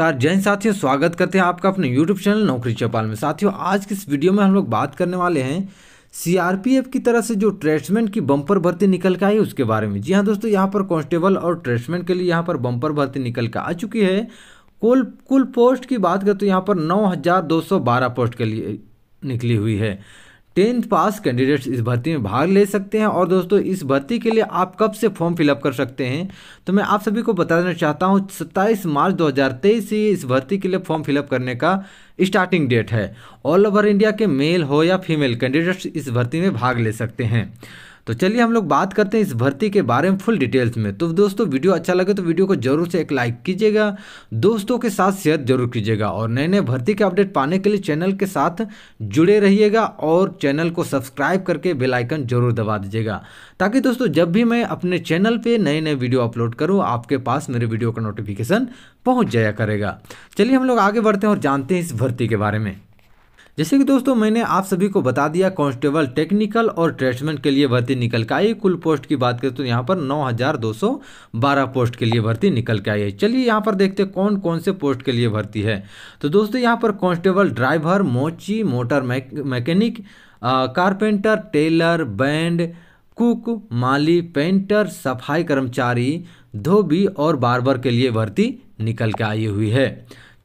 नमस्कार जैन साथियों स्वागत करते हैं आपका अपने YouTube चैनल नौकरी चौपाल में साथियों आज की इस वीडियो में हम लोग बात करने वाले हैं सीआरपीएफ की तरफ से जो ट्रेड्समैन की बम्पर भर्ती निकल के आई उसके बारे में जी हाँ दोस्तों यहाँ पर कांस्टेबल और ट्रेड्समैन के लिए यहाँ पर बम्पर भर्ती निकल के आ चुकी है कुल कुल पोस्ट की बात करें तो यहाँ पर नौ पोस्ट के लिए निकली हुई है टेंथ पास कैंडिडेट्स इस भर्ती में भाग ले सकते हैं और दोस्तों इस भर्ती के लिए आप कब से फॉर्म फिलअप कर सकते हैं तो मैं आप सभी को बता देना चाहता हूँ सत्ताईस मार्च 2023 से इस भर्ती के लिए फॉर्म फिलअप करने का स्टार्टिंग डेट है ऑल ओवर इंडिया के मेल हो या फीमेल कैंडिडेट्स इस भर्ती में भाग ले सकते हैं तो चलिए हम लोग बात करते हैं इस भर्ती के बारे में फुल डिटेल्स में तो दोस्तों वीडियो अच्छा लगे तो वीडियो को जरूर से एक लाइक कीजिएगा दोस्तों के साथ शेयर जरूर कीजिएगा और नए नए भर्ती के अपडेट पाने के लिए चैनल के साथ जुड़े रहिएगा और चैनल को सब्सक्राइब करके बेलाइकन जरूर दबा दीजिएगा ताकि दोस्तों जब भी मैं अपने चैनल पर नए नए वीडियो अपलोड करूँ आपके पास मेरे वीडियो का नोटिफिकेशन पहुँच जाया करेगा चलिए हम लोग आगे बढ़ते हैं और जानते हैं इस भर्ती के बारे में जैसे कि दोस्तों मैंने आप सभी को बता दिया कांस्टेबल टेक्निकल और ट्रेसमेंट के लिए भर्ती निकल के आई कुल पोस्ट की बात करें तो यहाँ पर 9,212 पोस्ट के लिए भर्ती निकल के आई है चलिए यहाँ पर देखते कौन कौन से पोस्ट के लिए भर्ती है तो दोस्तों यहाँ पर कांस्टेबल ड्राइवर मोची motor mechanic carpenter tailor band cook माली पेंटर सफाई कर्मचारी धोबी और बारबर के लिए भर्ती निकल के आई हुई है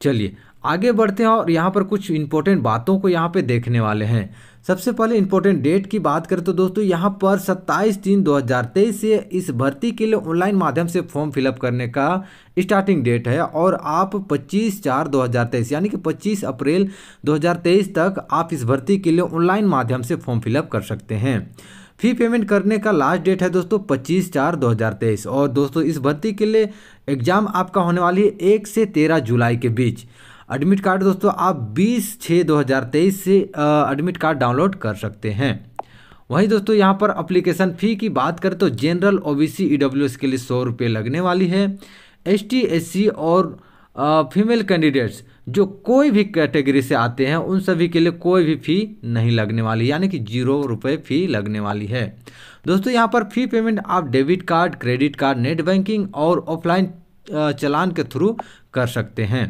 चलिए आगे बढ़ते हैं और यहाँ पर कुछ इंपॉर्टेंट बातों को यहाँ पे देखने वाले हैं सबसे पहले इंपॉर्टेंट डेट की बात करें तो दोस्तों यहाँ पर 27 तीन 2023 से इस भर्ती के लिए ऑनलाइन माध्यम से फॉर्म फिलअप करने का स्टार्टिंग डेट है और आप 25 चार 2023 यानी कि 25 अप्रैल 2023 तक आप इस भर्ती के लिए ऑनलाइन माध्यम से फॉर्म फिलअप कर सकते हैं फी पेमेंट करने का लास्ट डेट है दोस्तों 25 चार 2023 और दोस्तों इस भर्ती के लिए एग्ज़ाम आपका होने वाली है एक से तेरह जुलाई के बीच एडमिट कार्ड दोस्तों आप 20 छः 2023 से एडमिट कार्ड डाउनलोड कर सकते हैं वहीं दोस्तों यहाँ पर अप्लीकेशन फ़ी की बात करें तो जनरल ओ बी सी के लिए सौ रुपये लगने वाली है एस टी और फीमेल कैंडिडेट्स जो कोई भी कैटेगरी से आते हैं उन सभी के लिए कोई भी फ़ी नहीं लगने वाली यानी कि जीरो रुपये फ़ी लगने वाली है दोस्तों यहाँ पर फ़ी पेमेंट आप debit card credit card net banking और ऑफलाइन चलान के थ्रू कर सकते हैं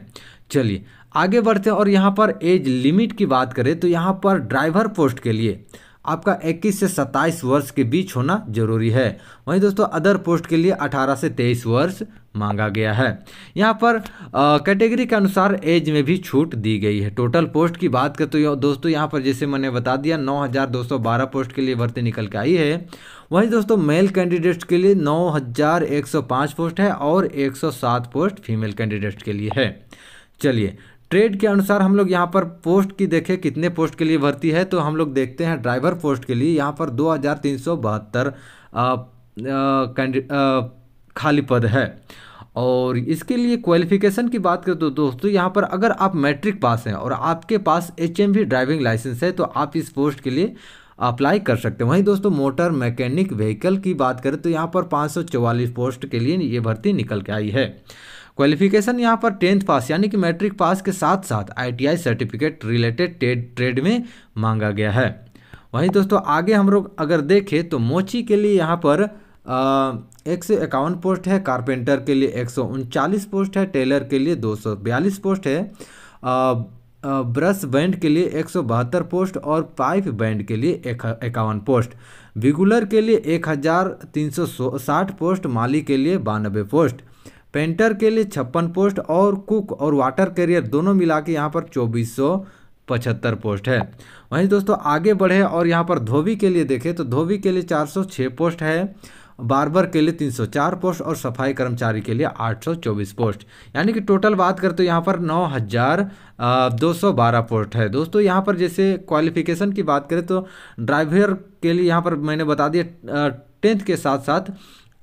चलिए आगे बढ़ते हैं और यहाँ पर एज लिमिट की बात करें तो यहाँ पर ड्राइवर पोस्ट के लिए आपका 21 से 27 वर्ष के बीच होना जरूरी है वहीं दोस्तों अदर पोस्ट के लिए 18 से 23 वर्ष मांगा गया है यहाँ पर कैटेगरी के अनुसार एज में भी छूट दी गई है टोटल पोस्ट की बात करें तो यह दोस्तों यहाँ पर जैसे मैंने बता दिया 9,212 पोस्ट के लिए भर्ती निकल के आई है वहीं दोस्तों मेल कैंडिडेट्स के लिए नौ पोस्ट है और एक पोस्ट फीमेल कैंडिडेट्स के लिए है चलिए ट्रेड के अनुसार हम लोग यहाँ पर पोस्ट की देखें कितने पोस्ट के लिए भर्ती है तो हम लोग देखते हैं ड्राइवर पोस्ट के लिए यहाँ पर दो हज़ार तीन सौ बहत्तर खाली पद है और इसके लिए क्वालिफिकेशन की बात करें तो दोस्तों यहाँ पर अगर आप मैट्रिक पास हैं और आपके पास एच ड्राइविंग लाइसेंस है तो आप इस पोस्ट के लिए अप्लाई कर सकते हैं वहीं दोस्तों मोटर मैकेनिक व्हीकल की बात करें तो यहाँ पर 544 पोस्ट के लिए ये भर्ती निकल के आई है क्वालिफिकेशन यहाँ पर टेंथ पास यानी कि मैट्रिक पास के साथ साथ आईटीआई सर्टिफिकेट रिलेटेड ट्रेड में मांगा गया है वहीं दोस्तों आगे हम लोग अगर देखें तो मोची के लिए यहाँ पर एक सौ इक्यावन पोस्ट है कारपेंटर के लिए एक सौ उनचालीस पोस्ट है टेलर के लिए दो सौ बयालीस पोस्ट है आ, ब्रश बैंड के लिए एक पोस्ट और पाइप बैंड के लिए इक्यावन पोस्ट बिगुलर के लिए साठ पोस्ट माली के लिए बानबे पोस्ट पेंटर के लिए छप्पन पोस्ट और कुक और वाटर कैरियर दोनों मिला के यहाँ पर चौबीस पचहत्तर पोस्ट है वहीं दोस्तों आगे बढ़े और यहाँ पर धोबी के लिए देखें तो धोबी के लिए 406 पोस्ट है बारबर के लिए 304 पोस्ट और सफाई कर्मचारी के लिए 824 पोस्ट यानी कि टोटल बात करें तो यहाँ पर 9212 पोस्ट है दोस्तों यहाँ पर जैसे क्वालिफिकेशन की बात करें तो ड्राइवर के लिए यहाँ पर मैंने बता दिया टेंथ के साथ साथ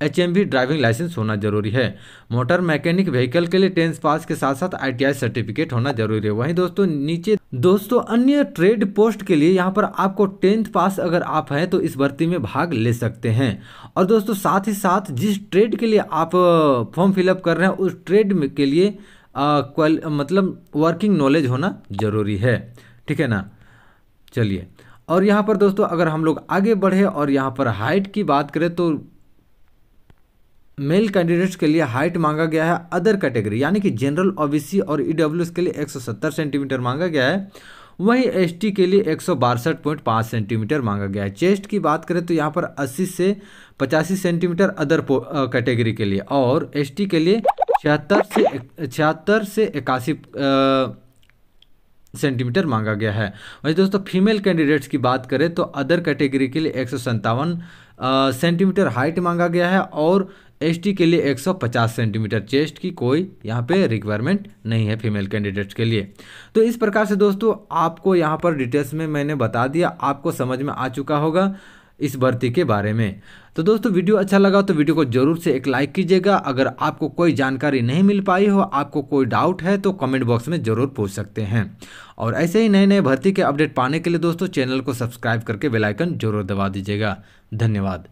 एच ड्राइविंग लाइसेंस होना जरूरी है मोटर मैकेनिक व्हीकल के लिए टेंथ पास के साथ साथ आई सर्टिफिकेट होना जरूरी है वहीं दोस्तों नीचे दोस्तों अन्य ट्रेड पोस्ट के लिए यहाँ पर आपको टेंथ पास अगर आप हैं तो इस भर्ती में भाग ले सकते हैं और दोस्तों साथ ही साथ जिस ट्रेड के लिए आप फॉर्म फिलअप कर रहे हैं उस ट्रेड के लिए आ, मतलब वर्किंग नॉलेज होना जरूरी है ठीक है ना चलिए और यहाँ पर दोस्तों अगर हम लोग आगे बढ़े और यहाँ पर हाइट की बात करें तो मेल कैंडिडेट्स के लिए हाइट मांगा गया है अदर कैटेगरी यानी कि जनरल ओबीसी और ईडब्ल्यूएस के लिए 170 सेंटीमीटर मांगा गया है वहीं एसटी के लिए एक सेंटीमीटर मांगा गया है चेस्ट की बात करें तो यहाँ पर 80 से पचासी सेंटीमीटर अदर कैटेगरी के लिए और एसटी के लिए छिहत्तर से छिहत्तर से इक्यासी सेंटीमीटर मांगा गया है वहीं दोस्तों फीमेल कैंडिडेट्स की बात करें तो अदर कैटेगरी के लिए एक सेंटीमीटर हाइट मांगा गया है और एसटी के लिए 150 सेंटीमीटर चेस्ट की कोई यहाँ पे रिक्वायरमेंट नहीं है फीमेल कैंडिडेट्स के लिए तो इस प्रकार से दोस्तों आपको यहाँ पर डिटेल्स में मैंने बता दिया आपको समझ में आ चुका होगा इस भर्ती के बारे में तो दोस्तों वीडियो अच्छा लगा तो वीडियो को जरूर से एक लाइक कीजिएगा अगर आपको कोई जानकारी नहीं मिल पाई हो आपको कोई डाउट है तो कमेंट बॉक्स में ज़रूर पूछ सकते हैं और ऐसे ही नए नए भर्ती के अपडेट पाने के लिए दोस्तों चैनल को सब्सक्राइब करके बेलाइकन जरूर दबा दीजिएगा धन्यवाद